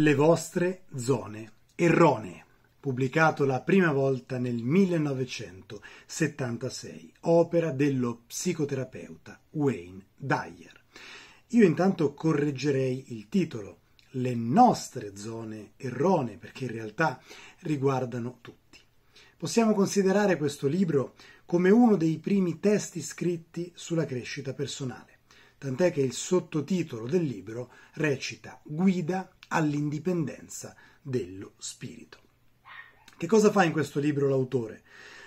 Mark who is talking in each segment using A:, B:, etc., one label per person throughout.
A: Le vostre zone erronee, pubblicato la prima volta nel 1976, opera dello psicoterapeuta Wayne Dyer. Io intanto correggerei il titolo, le nostre zone erronee, perché in realtà riguardano tutti. Possiamo considerare questo libro come uno dei primi testi scritti sulla crescita personale tant'è che il sottotitolo del libro recita Guida all'indipendenza dello spirito. Che cosa fa in questo libro l'autore?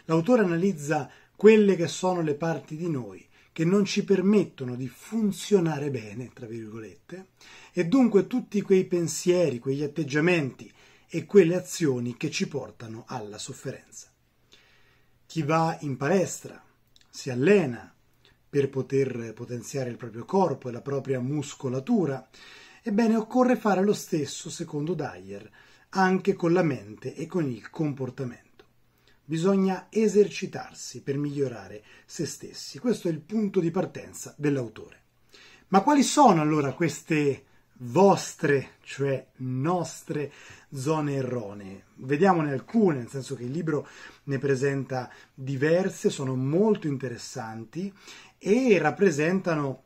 A: L'autore analizza quelle che sono le parti di noi che non ci permettono di funzionare bene, tra virgolette, e dunque tutti quei pensieri, quegli atteggiamenti e quelle azioni che ci portano alla sofferenza. Chi va in palestra, si allena, per poter potenziare il proprio corpo e la propria muscolatura. Ebbene, occorre fare lo stesso, secondo Dyer, anche con la mente e con il comportamento. Bisogna esercitarsi per migliorare se stessi. Questo è il punto di partenza dell'autore. Ma quali sono allora queste vostre, cioè nostre zone erronee. Vediamone alcune, nel senso che il libro ne presenta diverse, sono molto interessanti e rappresentano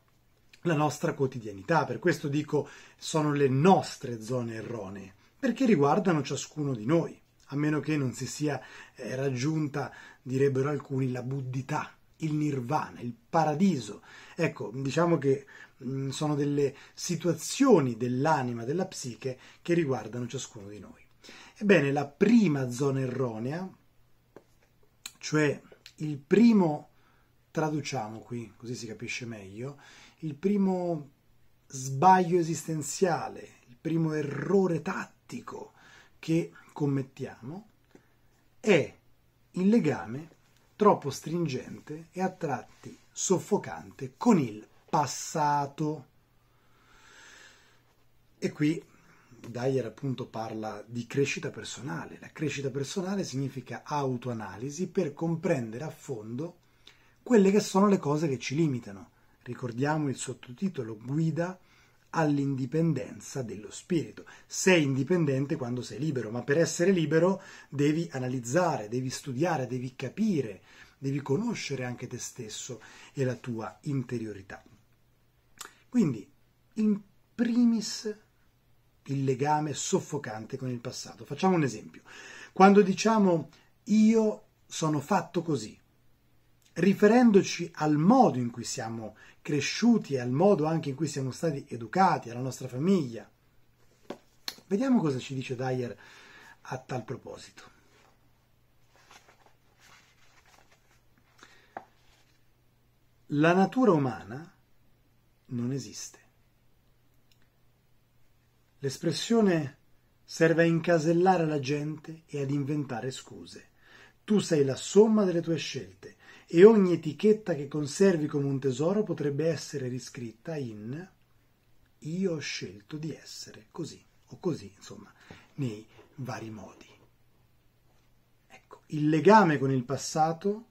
A: la nostra quotidianità. Per questo dico sono le nostre zone erronee, perché riguardano ciascuno di noi, a meno che non si sia eh, raggiunta, direbbero alcuni, la buddità, il nirvana, il paradiso. Ecco, diciamo che mh, mm, sono delle situazioni dell'anima, della psiche che riguardano ciascuno di noi. Ebbene, la prima zona erronea, cioè il primo traduciamo qui, così si capisce meglio, il primo sbaglio esistenziale, il primo errore tattico che commettiamo è il legame troppo stringente e a tratti soffocante con il passato. E qui Dyer appunto parla di crescita personale. La crescita personale significa autoanalisi per comprendere a fondo quelle che sono le cose che ci limitano. Ricordiamo il sottotitolo Guida all'indipendenza dello spirito. Sei indipendente quando sei libero, ma per essere libero devi analizzare, devi studiare, devi capire, devi conoscere anche te stesso e la tua interiorità. Quindi, in primis, il legame soffocante con il passato. Facciamo un esempio. Quando diciamo io sono fatto così, riferendoci al modo in cui siamo cresciuti e al modo anche in cui siamo stati educati, alla nostra famiglia. Vediamo cosa ci dice Dyer a tal proposito. La natura umana non esiste. L'espressione serve a incasellare la gente e ad inventare scuse. Tu sei la somma delle tue scelte e ogni etichetta che conservi come un tesoro potrebbe essere riscritta in io ho scelto di essere così o così, insomma, nei vari modi. Ecco, il legame con il passato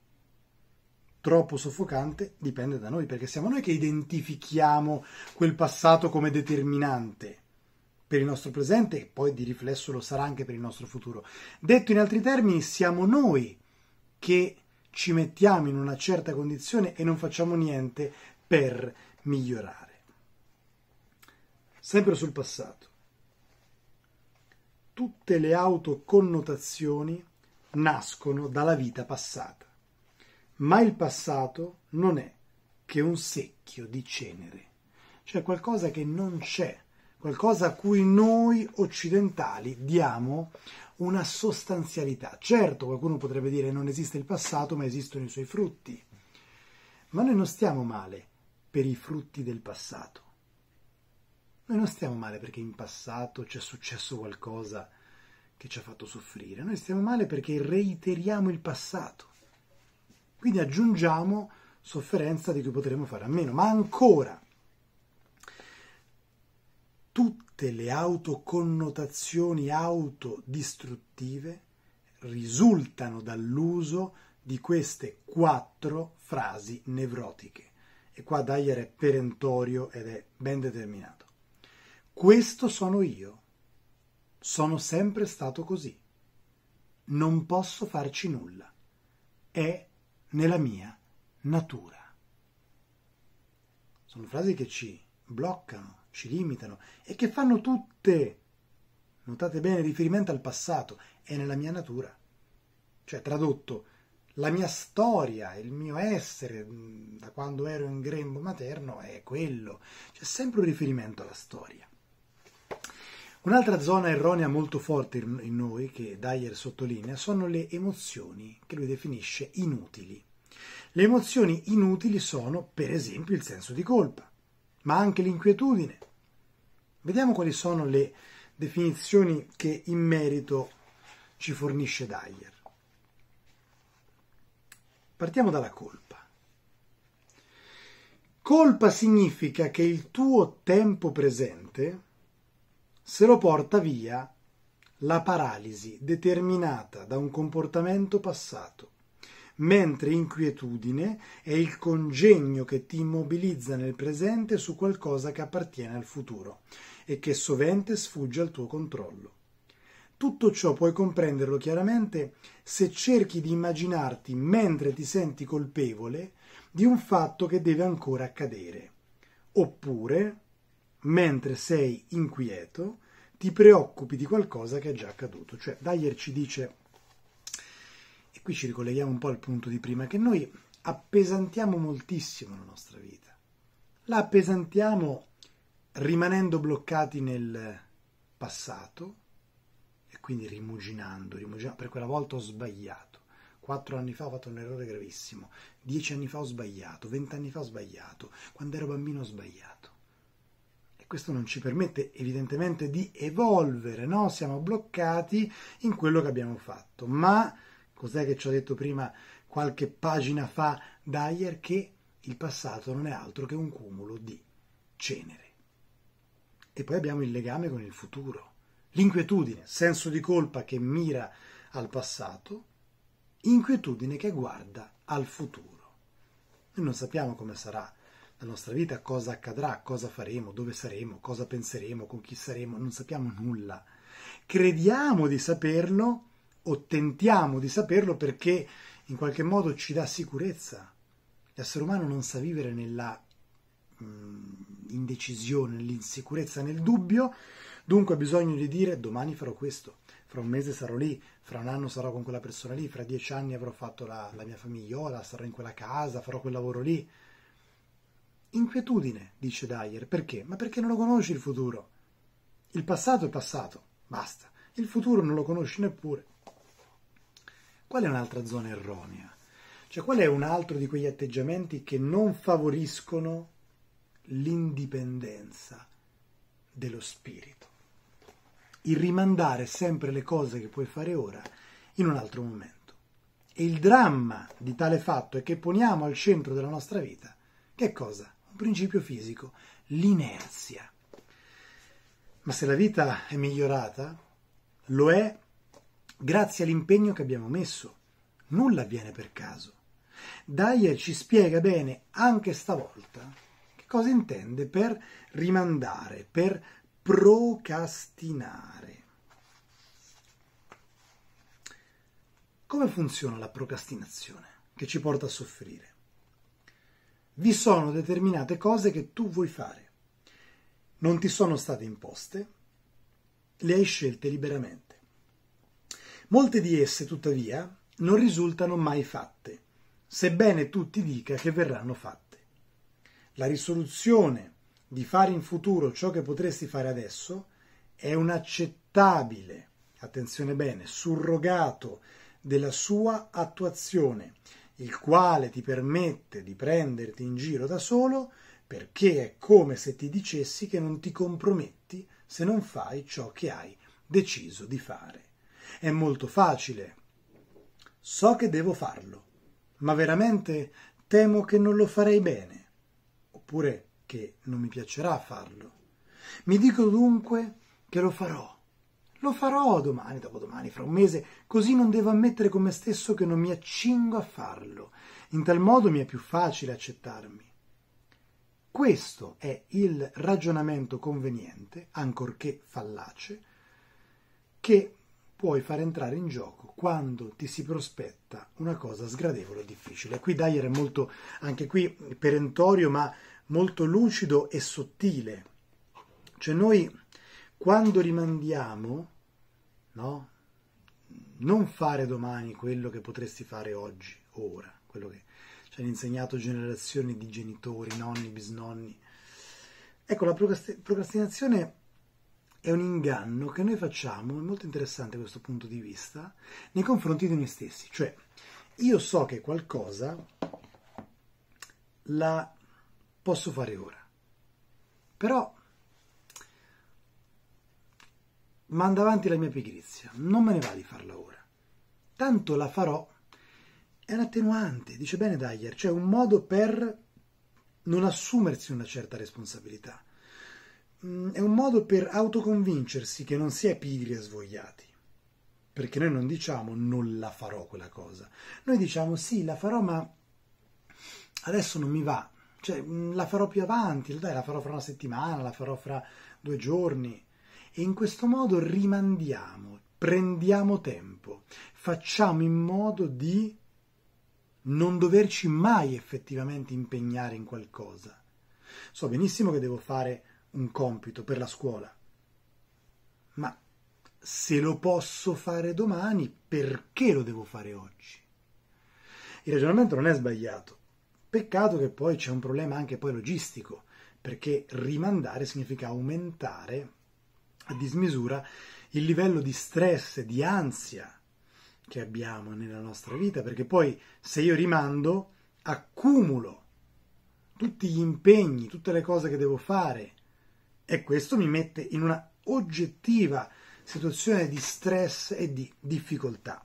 A: troppo soffocante dipende da noi, perché siamo noi che identifichiamo quel passato come determinante per il nostro presente e poi di riflesso lo sarà anche per il nostro futuro. Detto in altri termini, siamo noi che ci mettiamo in una certa condizione e non facciamo niente per migliorare. Sempre sul passato. Tutte le autoconnotazioni nascono dalla vita passata, ma il passato non è che un secchio di cenere, cioè qualcosa che non c'è qualcosa a cui noi occidentali diamo una sostanzialità. Certo, qualcuno potrebbe dire che non esiste il passato, ma esistono i suoi frutti. Ma noi non stiamo male per i frutti del passato. Noi non stiamo male perché in passato ci è successo qualcosa che ci ha fatto soffrire. Noi stiamo male perché reiteriamo il passato. Quindi aggiungiamo sofferenza di cui potremmo fare a meno. Ma ancora, tutte le autoconnotazioni autodistruttive risultano dall'uso di queste quattro frasi nevrotiche. E qua Dyer è perentorio ed è ben determinato. Questo sono io. Sono sempre stato così. Non posso farci nulla. È nella mia natura. Sono frasi che ci bloccano, ci limitano e che fanno tutte, notate bene, riferimento al passato, è nella mia natura. Cioè, tradotto, la mia storia, il mio essere mm, da quando ero in grembo materno è quello. C'è sempre un riferimento alla storia. Un'altra zona erronea molto forte in noi, che Dyer sottolinea, sono le emozioni che lui definisce inutili. Le emozioni inutili sono, per esempio, il senso di colpa ma anche l'inquietudine. Vediamo quali sono le definizioni che in merito ci fornisce Dyer. Partiamo dalla colpa. Colpa significa che il tuo tempo presente se lo porta via la paralisi determinata da un comportamento passato mentre inquietudine è il congegno che ti immobilizza nel presente su qualcosa che appartiene al futuro e che sovente sfugge al tuo controllo. Tutto ciò puoi comprenderlo chiaramente se cerchi di immaginarti mentre ti senti colpevole di un fatto che deve ancora accadere, oppure mentre sei inquieto ti preoccupi di qualcosa che è già accaduto. Cioè, Dyer ci dice qui ci ricolleghiamo un po' al punto di prima, che noi appesantiamo moltissimo la nostra vita. La appesantiamo rimanendo bloccati nel passato e quindi rimuginando, rimuginando, per quella volta ho sbagliato. Quattro anni fa ho fatto un errore gravissimo, dieci anni fa ho sbagliato, vent'anni fa ho sbagliato, quando ero bambino ho sbagliato. E questo non ci permette evidentemente di evolvere, no? Siamo bloccati in quello che abbiamo fatto, ma cos'è che ci ha detto prima qualche pagina fa Dyer, che il passato non è altro che un cumulo di cenere. E poi abbiamo il legame con il futuro, l'inquietudine, senso di colpa che mira al passato, inquietudine che guarda al futuro. Noi non sappiamo come sarà la nostra vita, cosa accadrà, cosa faremo, dove saremo, cosa penseremo, con chi saremo, non sappiamo nulla. Crediamo di saperlo o tentiamo di saperlo perché in qualche modo ci dà sicurezza. L'essere umano non sa vivere nella mh, mm, indecisione, nell'insicurezza, nel dubbio, dunque ha bisogno di dire domani farò questo, fra un mese sarò lì, fra un anno sarò con quella persona lì, fra dieci anni avrò fatto la, la mia famigliola, sarò in quella casa, farò quel lavoro lì. Inquietudine, dice Dyer, perché? Ma perché non lo conosci il futuro? Il passato è passato, basta. Il futuro non lo conosci neppure. Qual è un'altra zona erronea? Cioè qual è un altro di quegli atteggiamenti che non favoriscono l'indipendenza dello spirito? Il rimandare sempre le cose che puoi fare ora in un altro momento. E il dramma di tale fatto è che poniamo al centro della nostra vita che cosa? Un principio fisico, l'inerzia. Ma se la vita è migliorata, lo è grazie all'impegno che abbiamo messo. Nulla avviene per caso. Dyer ci spiega bene anche stavolta che cosa intende per rimandare, per procrastinare. Come funziona la procrastinazione che ci porta a soffrire? Vi sono determinate cose che tu vuoi fare, non ti sono state imposte, le hai scelte liberamente Molte di esse, tuttavia, non risultano mai fatte, sebbene tutti dica che verranno fatte. La risoluzione di fare in futuro ciò che potresti fare adesso è un accettabile, attenzione bene, surrogato della sua attuazione, il quale ti permette di prenderti in giro da solo perché è come se ti dicessi che non ti comprometti se non fai ciò che hai deciso di fare. È molto facile. So che devo farlo, ma veramente temo che non lo farei bene, oppure che non mi piacerà farlo. Mi dico dunque che lo farò. Lo farò domani, dopodomani, fra un mese, così non devo ammettere con me stesso che non mi accingo a farlo. In tal modo mi è più facile accettarmi. Questo è il ragionamento conveniente, ancorché fallace, che puoi far entrare in gioco quando ti si prospetta una cosa sgradevole e difficile. Qui Dyer è molto, anche qui, perentorio, ma molto lucido e sottile. Cioè noi quando rimandiamo, no? Non fare domani quello che potresti fare oggi, ora, quello che ci hanno insegnato generazioni di genitori, nonni, bisnonni. Ecco, la procrastinazione è un inganno che noi facciamo, è molto interessante questo punto di vista, nei confronti di noi stessi. Cioè, io so che qualcosa la posso fare ora, però manda avanti la mia pigrizia, non me ne va di farla ora, tanto la farò, è un attenuante, dice bene Dyer, cioè un modo per non assumersi una certa responsabilità. Mm, è un modo per autoconvincersi che non si è pigri e svogliati. Perché noi non diciamo non la farò quella cosa, noi diciamo sì, la farò, ma adesso non mi va, cioè mm, la farò più avanti, dai, la farò fra una settimana, la farò fra due giorni. E in questo modo rimandiamo, prendiamo tempo, facciamo in modo di non doverci mai effettivamente impegnare in qualcosa. So benissimo che devo fare un compito per la scuola, ma se lo posso fare domani, perché lo devo fare oggi? Il ragionamento non è sbagliato. Peccato che poi c'è un problema anche poi logistico, perché rimandare significa aumentare a dismisura il livello di stress, di ansia che abbiamo nella nostra vita, perché poi se io rimando accumulo tutti gli impegni, tutte le cose che devo fare, e questo mi mette in una oggettiva situazione di stress e di difficoltà.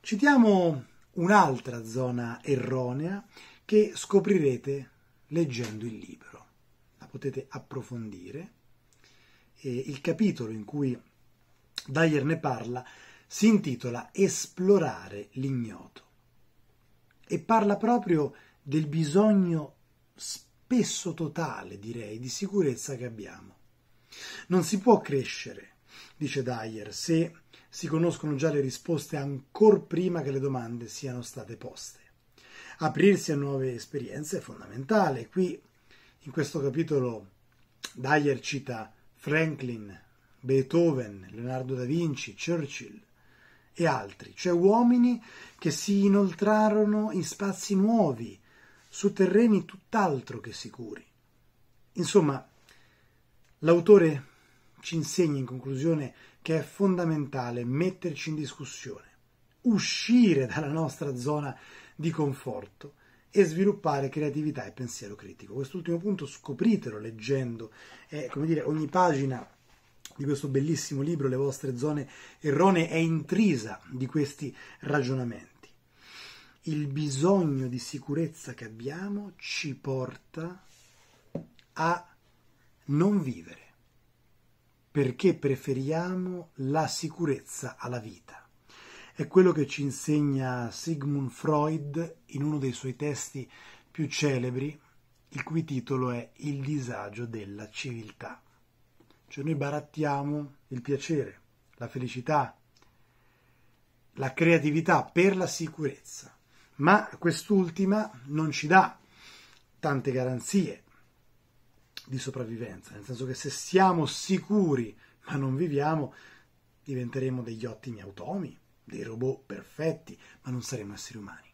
A: Citiamo un'altra zona erronea che scoprirete leggendo il libro. La potete approfondire. E il capitolo in cui Dyer ne parla si intitola Esplorare l'ignoto e parla proprio del bisogno specifico peso totale, direi, di sicurezza che abbiamo. Non si può crescere, dice Dyer, se si conoscono già le risposte ancor prima che le domande siano state poste. Aprirsi a nuove esperienze è fondamentale. Qui, in questo capitolo, Dyer cita Franklin, Beethoven, Leonardo da Vinci, Churchill e altri, cioè uomini che si inoltrarono in spazi nuovi, su terreni tutt'altro che sicuri. Insomma, l'autore ci insegna in conclusione che è fondamentale metterci in discussione, uscire dalla nostra zona di conforto e sviluppare creatività e pensiero critico. Quest'ultimo punto scopritelo leggendo, eh, come dire, ogni pagina di questo bellissimo libro, Le vostre zone erronee, è intrisa di questi ragionamenti il bisogno di sicurezza che abbiamo ci porta a non vivere perché preferiamo la sicurezza alla vita. È quello che ci insegna Sigmund Freud in uno dei suoi testi più celebri, il cui titolo è Il disagio della civiltà. Cioè noi barattiamo il piacere, la felicità, la creatività per la sicurezza ma quest'ultima non ci dà tante garanzie di sopravvivenza, nel senso che se siamo sicuri ma non viviamo, diventeremo degli ottimi automi, dei robot perfetti, ma non saremo esseri umani.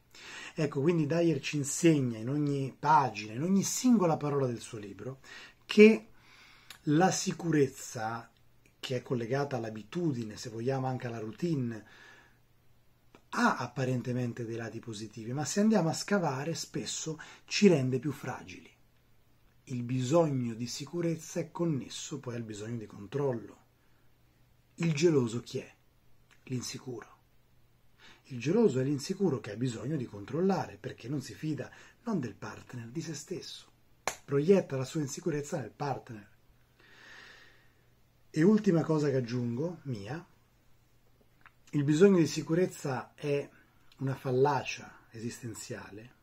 A: Ecco, quindi Dyer ci insegna in ogni pagina, in ogni singola parola del suo libro, che la sicurezza, che è collegata all'abitudine, se vogliamo anche alla routine, ha apparentemente dei lati positivi, ma se andiamo a scavare spesso ci rende più fragili. Il bisogno di sicurezza è connesso poi al bisogno di controllo. Il geloso chi è? L'insicuro. Il geloso è l'insicuro che ha bisogno di controllare perché non si fida non del partner, di se stesso. Proietta la sua insicurezza nel partner. E ultima cosa che aggiungo, mia, il bisogno di sicurezza è una fallacia esistenziale,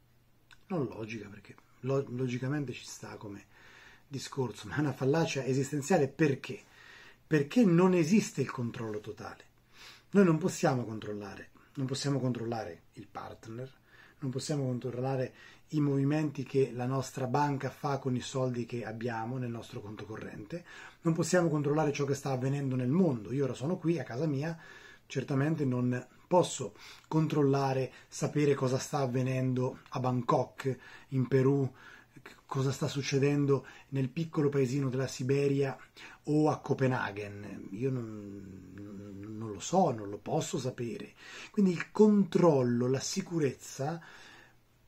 A: non logica perché log- logicamente ci sta come discorso, ma è una fallacia esistenziale perché? Perché non esiste il controllo totale. Noi non possiamo controllare, non possiamo controllare il partner, non possiamo controllare i movimenti che la nostra banca fa con i soldi che abbiamo nel nostro conto corrente, non possiamo controllare ciò che sta avvenendo nel mondo. Io ora sono qui a casa mia, Certamente non posso controllare, sapere cosa sta avvenendo a Bangkok, in Perù, cosa sta succedendo nel piccolo paesino della Siberia o a Copenaghen. Io non, non, lo so, non lo posso sapere. Quindi il controllo, la sicurezza,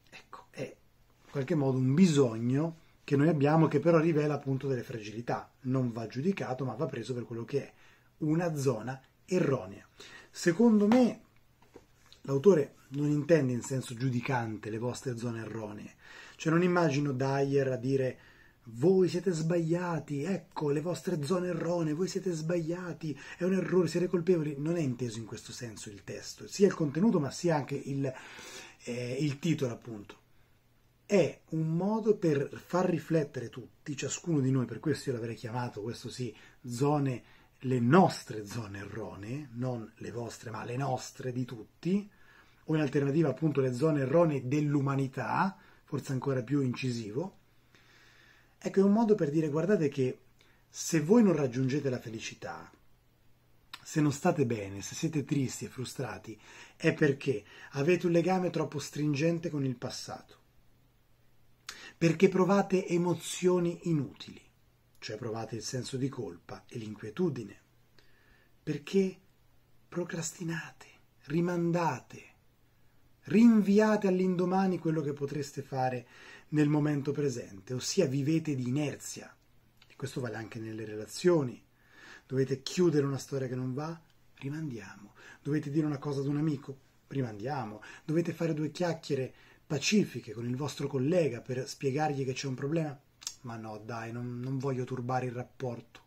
A: ecco, è in qualche modo un bisogno che noi abbiamo che però rivela appunto delle fragilità. Non va giudicato, ma va preso per quello che è una zona erronea. Secondo me l'autore non intende in senso giudicante le vostre zone erronee, cioè non immagino Dyer a dire voi siete sbagliati, ecco le vostre zone erronee, voi siete sbagliati, è un errore, siete colpevoli. Non è inteso in questo senso il testo, sia il contenuto ma sia anche il, eh, il titolo appunto. È un modo per far riflettere tutti, ciascuno di noi, per questo io l'avrei chiamato, questo sì, zone erronee, le nostre zone erronee, non le vostre, ma le nostre di tutti, o in alternativa appunto le zone erronee dell'umanità, forse ancora più incisivo. Ecco, è un modo per dire guardate che se voi non raggiungete la felicità, se non state bene, se siete tristi e frustrati, è perché avete un legame troppo stringente con il passato, perché provate emozioni inutili cioè provate il senso di colpa e l'inquietudine, perché procrastinate, rimandate, rinviate all'indomani quello che potreste fare nel momento presente, ossia vivete di inerzia. E questo vale anche nelle relazioni. Dovete chiudere una storia che non va? Rimandiamo. Dovete dire una cosa ad un amico? Rimandiamo. Dovete fare due chiacchiere pacifiche con il vostro collega per spiegargli che c'è un problema? ma no, dai, non, non voglio turbare il rapporto.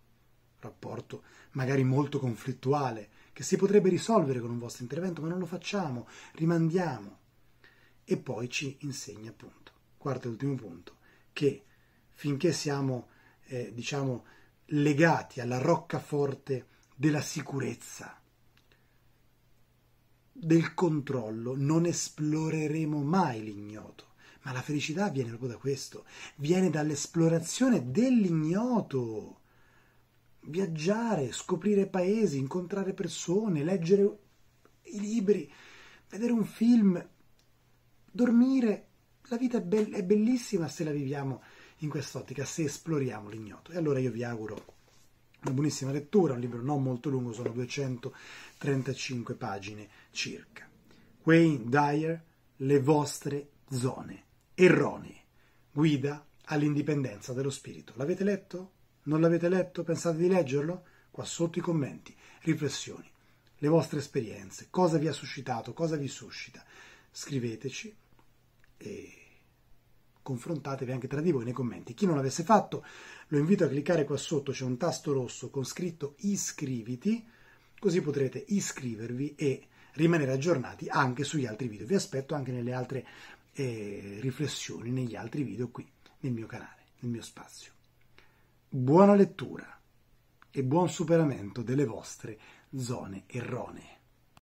A: Rapporto magari molto conflittuale, che si potrebbe risolvere con un vostro intervento, ma non lo facciamo, rimandiamo. E poi ci insegna appunto, quarto e ultimo punto, che finché siamo, eh, diciamo, legati alla roccaforte della sicurezza, del controllo, non esploreremo mai l'ignoto. Ma la felicità viene proprio da questo, viene dall'esplorazione dell'ignoto. Viaggiare, scoprire paesi, incontrare persone, leggere i libri, vedere un film, dormire. La vita è, be- è bellissima se la viviamo in quest'ottica, se esploriamo l'ignoto. E allora io vi auguro una buonissima lettura, un libro non molto lungo, sono 235 pagine circa. Wayne Dyer, Le vostre zone erronei, guida all'indipendenza dello spirito. L'avete letto? Non l'avete letto? Pensate di leggerlo? Qua sotto i commenti, riflessioni, le vostre esperienze, cosa vi ha suscitato, cosa vi suscita. Scriveteci e confrontatevi anche tra di voi nei commenti. Chi non l'avesse fatto, lo invito a cliccare qua sotto, c'è un tasto rosso con scritto iscriviti, così potrete iscrivervi e rimanere aggiornati anche sugli altri video. Vi aspetto anche nelle altre eh, riflessioni negli altri video qui nel mio canale, nel mio spazio. Buona lettura e buon superamento delle vostre zone erronee.